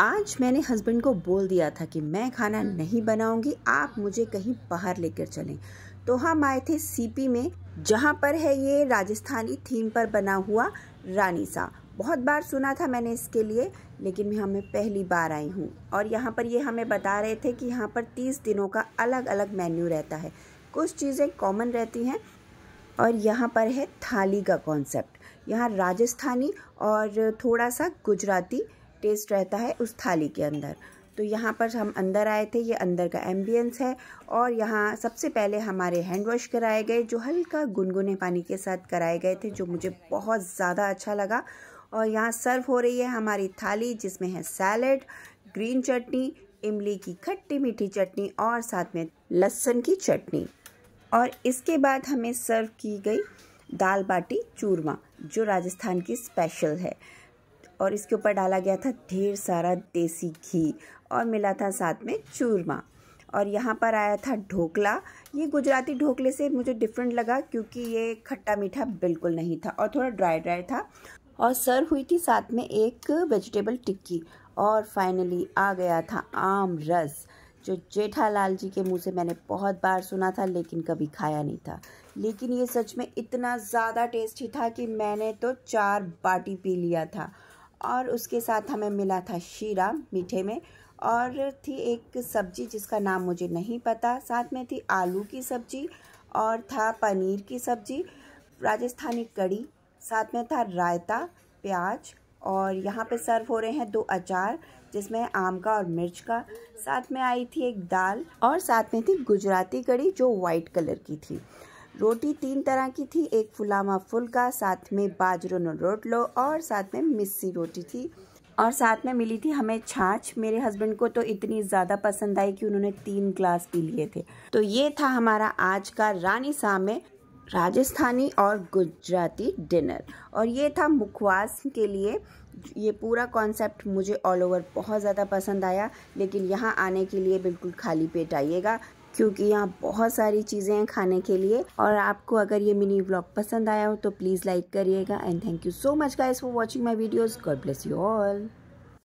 आज मैंने हस्बैंड को बोल दिया था कि मैं खाना हम्म। नहीं बनाऊंगी आप मुझे कहीं बाहर लेकर चलें तो हम आए थे सीपी में जहाँ पर है ये राजस्थानी थीम पर बना हुआ रानी सा बहुत बार सुना था मैंने इसके लिए लेकिन मैं हमें पहली बार आई हूँ और यहाँ पर ये हमें बता रहे थे कि यहाँ पर तीस दिनों का अलग अलग मेन्यू रहता है कुछ चीज़ें कॉमन रहती हैं और यहाँ पर है थाली का कॉन्सेप्ट यहाँ राजस्थानी और थोड़ा सा गुजराती टेस्ट रहता है उस थाली के अंदर तो यहाँ पर हम अंदर आए थे ये अंदर का एम्बियंस है और यहाँ सबसे पहले हमारे हैंड वॉश कराए गए जो हल्का गुनगुने पानी के साथ कराए गए थे जो मुझे बहुत ज़्यादा अच्छा लगा और यहाँ सर्व हो रही है हमारी थाली जिसमें है सैलड ग्रीन चटनी इमली की खट्टी मीठी चटनी और साथ में लहसुन की चटनी और इसके बाद हमें सर्व की गई दाल बाटी चूरमा जो राजस्थान की स्पेशल है और इसके ऊपर डाला गया था ढेर सारा देसी घी और मिला था साथ में चूरमा और यहाँ पर आया था ढोकला ये गुजराती ढोकले से मुझे डिफरेंट लगा क्योंकि ये खट्टा मीठा बिल्कुल नहीं था और थोड़ा ड्राई ड्राई था और सर्व हुई थी साथ में एक वेजिटेबल टिक्की और फाइनली आ गया था आम रस जो जेठालाल जी के मुंह से मैंने बहुत बार सुना था लेकिन कभी खाया नहीं था लेकिन ये सच में इतना ज़्यादा टेस्टी था कि मैंने तो चार बाटी पी लिया था और उसके साथ हमें मिला था शीरा मीठे में और थी एक सब्जी जिसका नाम मुझे नहीं पता साथ में थी आलू की सब्जी और था पनीर की सब्जी राजस्थानी कड़ी साथ में था रायता प्याज और यहाँ पे सर्व हो रहे हैं दो अचार जिसमें आम का और मिर्च का साथ में आई थी एक दाल और साथ में थी गुजराती कड़ी जो वाइट कलर की थी रोटी तीन तरह की थी एक फुलामा फुलका साथ में बाजरोन रोटलो और साथ में मिस्सी रोटी थी और साथ में मिली थी हमें छाछ मेरे हस्बैंड को तो इतनी ज़्यादा पसंद आई कि उन्होंने तीन ग्लास पी लिए थे तो ये था हमारा आज का रानी सामे में राजस्थानी और गुजराती डिनर और ये था मुखवास के लिए ये पूरा कॉन्सेप्ट मुझे ऑल ओवर बहुत ज़्यादा पसंद आया लेकिन यहाँ आने के लिए बिल्कुल खाली पेट आइएगा क्योंकि यहाँ बहुत सारी चीज़ें हैं खाने के लिए और आपको अगर ये मिनी ब्लॉग पसंद आया हो तो प्लीज़ लाइक करिएगा and thank you so much guys for watching my videos God bless you all